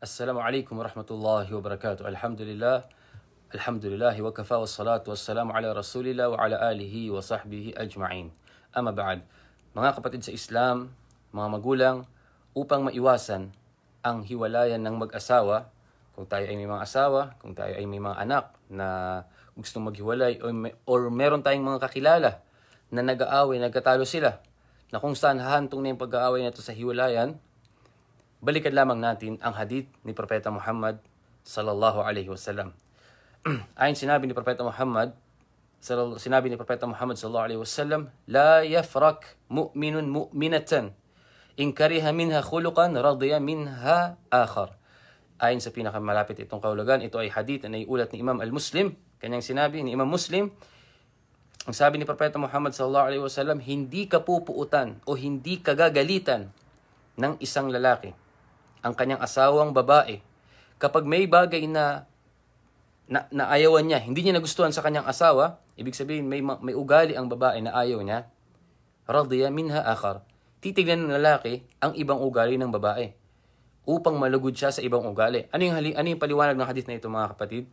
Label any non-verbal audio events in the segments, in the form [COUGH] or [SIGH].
السلام عليكم ورحمة Alhamdulillah. وبركاته wa لله الحمد لله وكفى والصلاة ala على wa ala وعلى wa sahbihi أجمعين Ama ba'd. mga kapatid sa Islam, mga magulang, upang maiwasan ang hiwalayan ng mag-asawa, kung tayo ay may mga asawa, kung tayo ay may mga anak na gustong maghiwalay or, may, or meron tayong mga kakilala na nag-aaway, nagkatalo sila, na kung saan hahantong na yung pag-aaway na ito sa hiwalayan, Balikan lamang natin ang hadith ni Propeta Muhammad sallallahu alaihi wasallam. [CLEARS THROAT] Ayon sinabi ni Propeta Muhammad sinabi ni Propeta Muhammad sallallahu alaihi wasallam, "La yafrak mu'minun mu'minatan in kariha minha khuluqan radiya minha akhar." Ayon sa pinakamalapit itong kaulagan, ito ay hadith na iulat ni Imam Al-Muslim. Kanyang sinabi ni Imam Muslim, ang sabi ni Propeta Muhammad sallallahu alaihi wasallam, hindi ka pupuutan o hindi ka gagalitan ng isang lalaki ang kanyang asawang babae kapag may bagay na na, niya, hindi niya nagustuhan sa kanyang asawa, ibig sabihin may, may ugali ang babae na ayaw niya, radiya minha akhar. Titignan ng lalaki ang ibang ugali ng babae upang malugod siya sa ibang ugali. Ano yung, hali, ano yung paliwanag ng hadith na ito mga kapatid?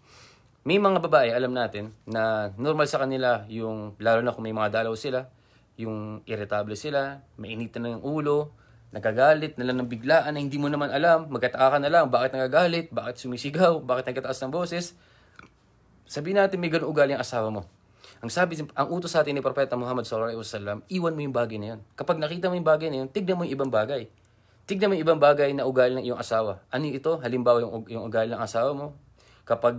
May mga babae, alam natin, na normal sa kanila yung, lalo na kung may mga dalaw sila, yung irritable sila, mainitan na yung ulo, Nagagalit na lang ng biglaan na hindi mo naman alam. Magkataka ka na lang bakit nagagalit, bakit sumisigaw, bakit nagkataas ng boses. Sabihin natin may ganung ugali ang asawa mo. Ang sabi, ang utos sa atin ni Propeta Muhammad sallallahu alaihi wasallam, iwan mo yung bagay na yan. Kapag nakita mo yung bagay na yan, tignan mo yung ibang bagay. Tignan mo yung ibang bagay na ugali ng iyong asawa. Ano ito? Halimbawa yung, yung ugali ng asawa mo. Kapag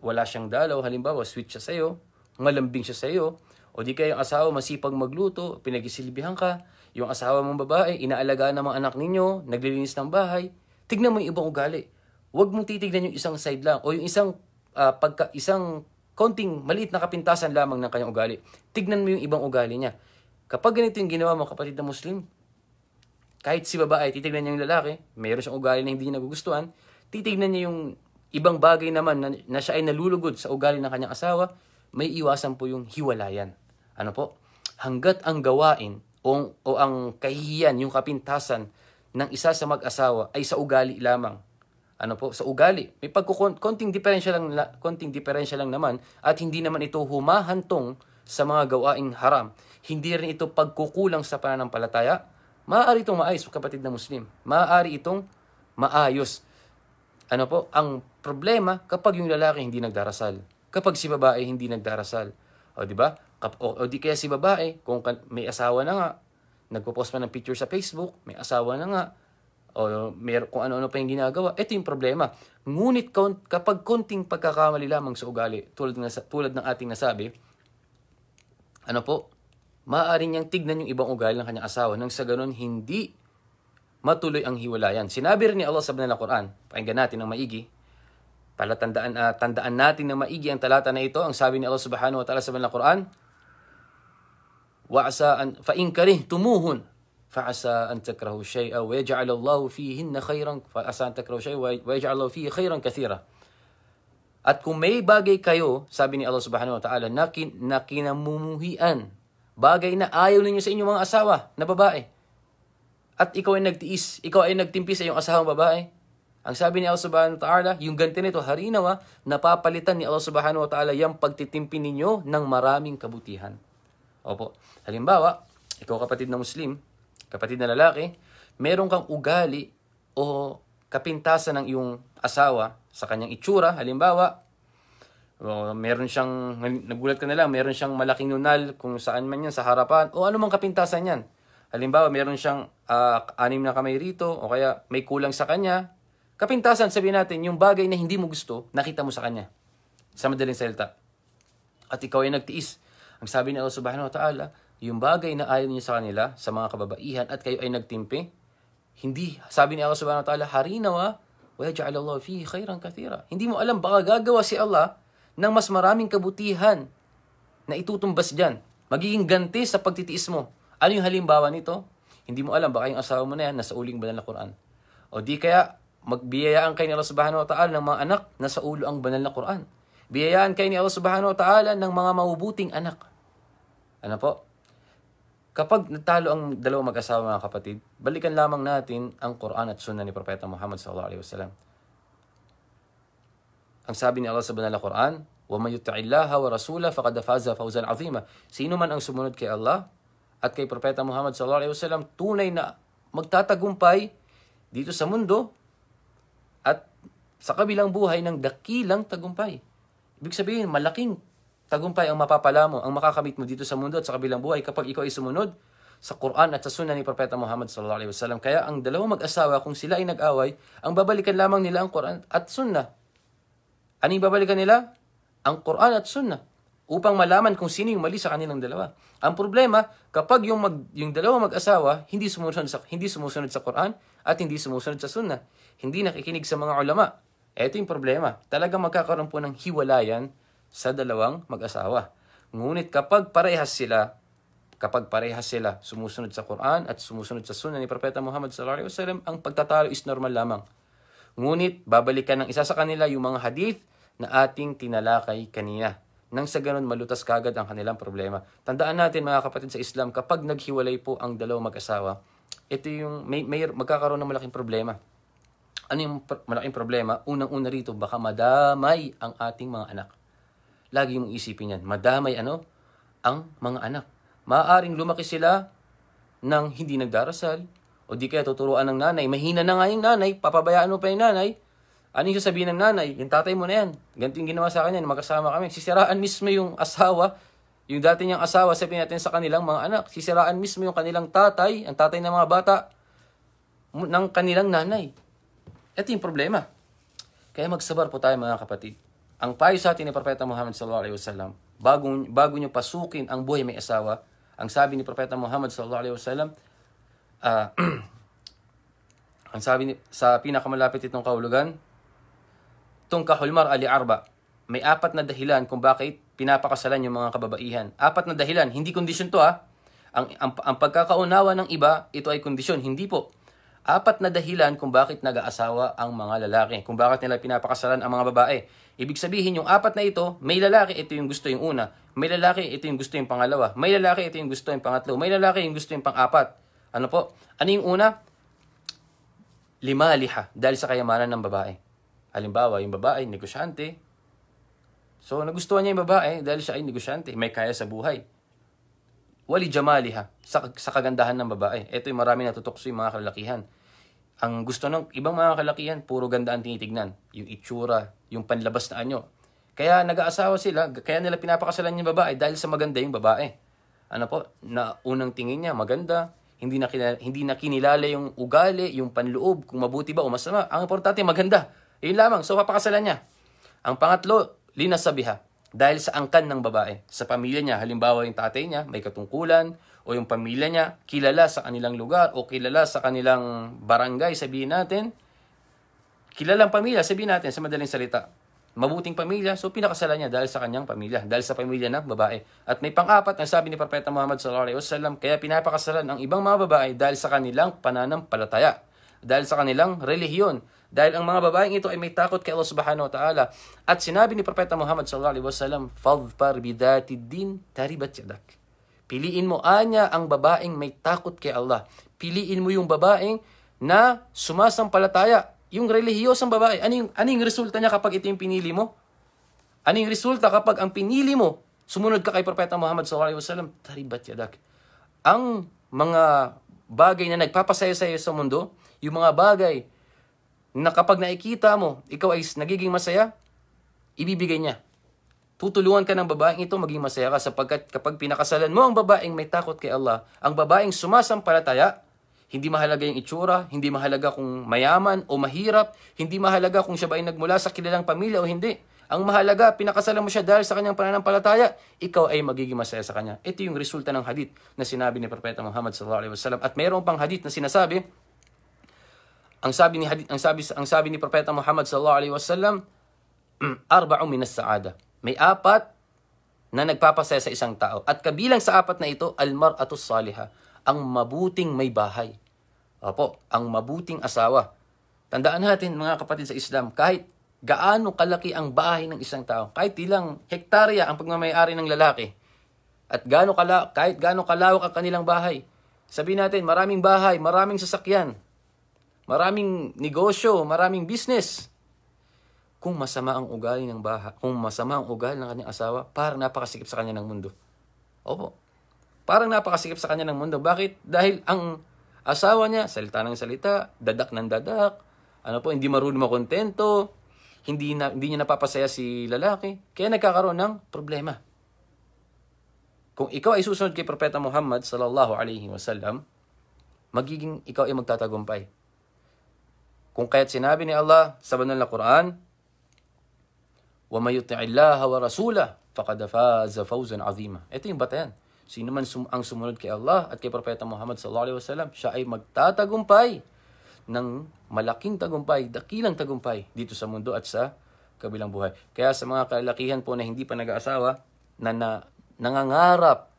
wala siyang dalaw, halimbawa sweet siya sa'yo, malambing siya sa'yo, o di kaya yung asawa masipag magluto, pinagisilbihan ka, yung asawa mong babae, inaalagaan ng mga anak ninyo, naglilinis ng bahay. Tignan mo yung ibang ugali. Huwag mong titignan yung isang side lang o yung isang uh, pagka, isang konting maliit na kapintasan lamang ng kanyang ugali. Tignan mo yung ibang ugali niya. Kapag ganito yung ginawa mo, kapatid na Muslim, kahit si babae, titignan niya yung lalaki, mayroon siyang ugali na hindi niya nagugustuhan, titignan niya yung ibang bagay naman na, na siya ay nalulugod sa ugali ng kanyang asawa, may iwasan po yung hiwalayan. Ano po? Hanggat ang gawain o, o ang kahihiyan, yung kapintasan ng isa sa mag-asawa ay sa ugali lamang. Ano po, sa ugali. May pagkukonting diferensya lang konting diferensya lang naman at hindi naman ito humahantong sa mga gawaing haram. Hindi rin ito pagkukulang sa pananampalataya. Maaari itong maayos, kapatid na Muslim. Maaari itong maayos. Ano po, ang problema kapag yung lalaki hindi nagdarasal. Kapag si babae hindi nagdarasal. O, di ba? O, o di kaya si babae, kung may asawa na nga, nagpo-post pa ng picture sa Facebook, may asawa na nga, o may, kung ano-ano pa yung ginagawa, ito yung problema. Ngunit kapag konting pagkakamali lamang sa ugali, tulad ng, tulad ng ating nasabi, ano po, maaari niyang tignan yung ibang ugali ng kanyang asawa nang sa ganun hindi matuloy ang hiwalayan. Sinabi rin ni Allah sa Banal na Quran, pakinggan natin ng maigi, palatandaan uh, tandaan natin ng maigi ang talata na ito, ang sabi ni Allah Subhanahu wa Ta'ala sa Banal na Quran, وعسى أن فإن كرهتموهن فعسى أن تكرهوا شيئا ويجعل الله فيهن خيرا فعسى أن تكرهوا شيئا ويجعل الله فيه خيرا كثيرا At kung may bagay kayo, sabi ni Allah subhanahu wa ta'ala, na, kin, na kinamumuhian, bagay na ayaw ninyo sa inyong mga asawa na babae, at ikaw ay nagtiis, ikaw ay nagtimpi sa iyong asawang babae, ang sabi ni Allah subhanahu wa ta'ala, yung ganti nito, harinawa, napapalitan ni Allah subhanahu wa ta'ala yung pagtitimpi ninyo ng maraming kabutihan. Opo. Halimbawa, ikaw kapatid na Muslim, kapatid na lalaki, meron kang ugali o kapintasan ng iyong asawa sa kanyang itsura. Halimbawa, o meron siyang, nagulat ka na lang, meron siyang malaking nunal kung saan man yan, sa harapan, o anumang kapintasan yan. Halimbawa, meron siyang uh, anim na kamay rito, o kaya may kulang sa kanya. Kapintasan, sabihin natin, yung bagay na hindi mo gusto, nakita mo sa kanya. Sa madaling salita. At ikaw ay nagtiis. Ang sabi ni Allah subhanahu wa ta'ala, yung bagay na ayaw niyo sa kanila, sa mga kababaihan, at kayo ay nagtimpi, hindi, sabi ni Allah subhanahu wa ta'ala, harinawa, wa yaj'al Allah fihi khairan kathira. Hindi mo alam, baka gagawa si Allah ng mas maraming kabutihan na itutumbas dyan. Magiging ganti sa pagtitiis mo. Ano yung halimbawa nito? Hindi mo alam, baka yung asawa mo na yan, nasa uling banal na Quran. O di kaya, magbiyayaan kay ni Allah subhanahu wa ta'ala ng mga anak, nasa ulo ang banal na Quran. Biyayaan kayo ni Allah subhanahu wa ta'ala ng mga mabubuting anak. Ano po? Kapag natalo ang dalawang mag-asawa mga kapatid, balikan lamang natin ang Quran at Sunnah ni Propeta Muhammad sallallahu alaihi wasallam. Ang sabi ni Allah sa banal na Quran, وَمَنْ يُتَّعِ اللَّهَ وَرَسُولَهُ فَقَدْ فَازَ فَوْزًا عَظِيمًا Sino man ang sumunod kay Allah at kay Propeta Muhammad sallallahu alaihi wasallam, tunay na magtatagumpay dito sa mundo at sa kabilang buhay ng dakilang tagumpay. Ibig sabihin, malaking tagumpay ang mapapala mo, ang makakamit mo dito sa mundo at sa kabilang buhay kapag ikaw ay sumunod sa Quran at sa sunan ni Propeta Muhammad sallallahu alaihi wasallam. Kaya ang dalawang mag-asawa kung sila ay nag-away, ang babalikan lamang nila ang Quran at sunnah. Anong babalikan nila? Ang Quran at sunnah upang malaman kung sino yung mali sa kanilang dalawa. Ang problema, kapag yung, mag, yung dalawang mag-asawa, hindi sumusunod, sa, hindi sumusunod sa Quran at hindi sumusunod sa Sunnah. Hindi nakikinig sa mga ulama. Ito yung problema. Talagang magkakaroon po ng hiwalayan sa dalawang mag-asawa. Ngunit kapag parehas sila, kapag parehas sila, sumusunod sa Quran at sumusunod sa sunan ni Propeta Muhammad sallallahu alaihi wasallam, ang pagtatalo is normal lamang. Ngunit babalikan ng isa sa kanila yung mga hadith na ating tinalakay kanina. Nang sa ganun malutas kagad ang kanilang problema. Tandaan natin mga kapatid sa Islam, kapag naghiwalay po ang dalawang mag-asawa, ito yung may, may magkakaroon ng malaking problema. Ano yung malaking problema? Unang-una rito, baka madamay ang ating mga anak. Lagi mong isipin yan, madamay ano? Ang mga anak. Maaring lumaki sila nang hindi nagdarasal, o di kaya tuturuan ng nanay, mahina na nga yung nanay, papabayaan mo pa yung nanay, ano yung sasabihin ng nanay? Yung tatay mo na yan. Ganting ginawa sa kanya, magkasama kami. Sisiraan mismo yung asawa, yung dati niyang asawa, sabihin natin sa kanilang mga anak. Sisiraan mismo yung kanilang tatay, ang tatay ng mga bata, ng kanilang nanay. Ito yung problema. Kaya magsabar po tayo mga kapatid. Ang payo sa atin ni Propeta Muhammad sallallahu alaihi wasallam, bago bago niyo pasukin ang buhay may asawa, ang sabi ni Propeta Muhammad sallallahu alaihi wasallam, uh, [CLEARS THROAT] ang sabi ni, sa pinakamalapit itong kaulugan, tung kahulmar li arba. May apat na dahilan kung bakit pinapakasalan yung mga kababaihan. Apat na dahilan, hindi kondisyon to ha. Ah. Ang, ang, ang pagkakaunawa ng iba, ito ay kondisyon. Hindi po. Apat na dahilan kung bakit nag-aasawa ang mga lalaki, kung bakit nila pinapakasalan ang mga babae. Ibig sabihin, yung apat na ito, may lalaki, ito yung gusto yung una. May lalaki, ito yung gusto yung pangalawa. May lalaki, ito yung gusto yung pangatlo. May lalaki, yung gusto yung pang-apat. Ano po? Ano yung una? Lima liha, dahil sa kayamanan ng babae. Halimbawa, yung babae, negosyante. So, nagustuhan niya yung babae dahil siya ay negosyante. May kaya sa buhay wali jamaliha, sa, sa kagandahan ng babae. Ito yung marami natutokso yung mga kalalakihan. Ang gusto ng ibang mga kalakihan, puro ganda ang tinitignan. Yung itsura, yung panlabas na anyo. Kaya nag-aasawa sila, kaya nila pinapakasalan yung babae dahil sa maganda yung babae. Ano po, na unang tingin niya maganda, hindi na, kinala, hindi na kinilala yung ugali, yung panloob, kung mabuti ba o masama. Ang importante, maganda. Yun lamang. So, papakasalan niya. Ang pangatlo, linasabiha. Dahil sa angkan ng babae. Sa pamilya niya, halimbawa yung tatay niya, may katungkulan, o yung pamilya niya kilala sa kanilang lugar o kilala sa kanilang barangay, sabihin natin, kilalang pamilya, sabihin natin sa madaling salita, mabuting pamilya, so pinakasala niya dahil sa kanyang pamilya, dahil sa pamilya ng babae. At may pang-apat na sabi ni Propeta Muhammad sallallahu alaihi wasallam, kaya pinapakasalan ang ibang mga babae dahil sa kanilang pananampalataya, dahil sa kanilang relihiyon, dahil ang mga babaeng ito ay may takot kay Allah Subhanahu wa Ta'ala. At sinabi ni Propeta Muhammad sallallahu alaihi wasallam, "Fadhfar bidati din taribat yadak." Piliin mo anya ang babaeng may takot kay Allah. Piliin mo yung babaeng na sumasampalataya. Yung relihiyosang babae, ano yung, ano yung resulta niya kapag ito yung pinili mo? Ano yung resulta kapag ang pinili mo, sumunod ka kay Propeta Muhammad SAW, taribat yadak. Ang mga bagay na nagpapasaya sa iyo sa mundo, yung mga bagay na kapag nakikita mo, ikaw ay nagiging masaya, ibibigay niya Tutulungan ka ng babaeng ito maging masaya ka sapagkat kapag pinakasalan mo ang babaeng may takot kay Allah, ang babaeng sumasampalataya, hindi mahalaga yung itsura, hindi mahalaga kung mayaman o mahirap, hindi mahalaga kung siya ba ay nagmula sa kilalang pamilya o hindi. Ang mahalaga, pinakasalan mo siya dahil sa kanyang pananampalataya, ikaw ay magiging masaya sa kanya. Ito yung resulta ng hadith na sinabi ni Propeta Muhammad sallallahu alaihi wasallam. At mayroon pang hadith na sinasabi, ang sabi ni hadith, ang sabi ang sabi ni Propeta Muhammad sallallahu alaihi wasallam, [CLEARS THROAT] arba'u min as sa'ada may apat na nagpapasaya sa isang tao. At kabilang sa apat na ito, almar atus saliha, ang mabuting may bahay. Opo, ang mabuting asawa. Tandaan natin mga kapatid sa Islam, kahit gaano kalaki ang bahay ng isang tao, kahit ilang hektarya ang pagmamayari ng lalaki, at gaano kala, kahit gaano kalawak ang kanilang bahay, sabihin natin maraming bahay, maraming sasakyan, maraming negosyo, maraming business, kung masama ang ugali ng baha, kung masama ang ugali ng kanyang asawa, parang napakasikip sa kanya ng mundo. Opo. Parang napakasikip sa kanya ng mundo. Bakit? Dahil ang asawa niya, salita ng salita, dadak ng dadak, ano po, hindi marunong makontento, hindi, na, hindi niya napapasaya si lalaki, kaya nagkakaroon ng problema. Kung ikaw ay susunod kay Propeta Muhammad sallallahu alaihi wasallam, magiging ikaw ay magtatagumpay. Kung kaya't sinabi ni Allah sa banal na Quran, وَمَا يُطِعِ اللَّهَ وَرَسُولَهُ فَقَدْ فَازَ فَوْزًا عَظِيمًا. Ito yung batayan. Sino man sum- ang sumunod kay Allah at kay Propeta Muhammad sallallahu alaihi wasallam, siya ay magtatagumpay ng malaking tagumpay, dakilang tagumpay dito sa mundo at sa kabilang buhay. Kaya sa mga kalakihan po na hindi pa nag-aasawa, na, na nangangarap,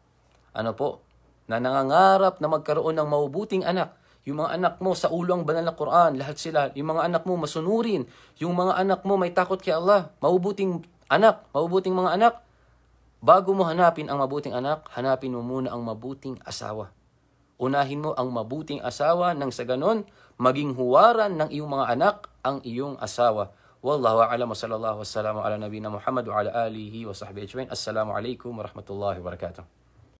ano po, na nangangarap na magkaroon ng maubuting anak, yung mga anak mo sa ulo ang banal na Quran, lahat sila. Yung mga anak mo masunurin. Yung mga anak mo may takot kay Allah. Maubuting anak, maubuting mga anak. Bago mo hanapin ang mabuting anak, hanapin mo muna ang mabuting asawa. Unahin mo ang mabuting asawa nang sa ganon, maging huwaran ng iyong mga anak ang iyong asawa. Wallahu a'lam wa sallallahu wasallam ala nabina Muhammad wa ala alihi wa sahbihi ajma'in. Assalamu alaikum wa rahmatullahi wa barakatuh.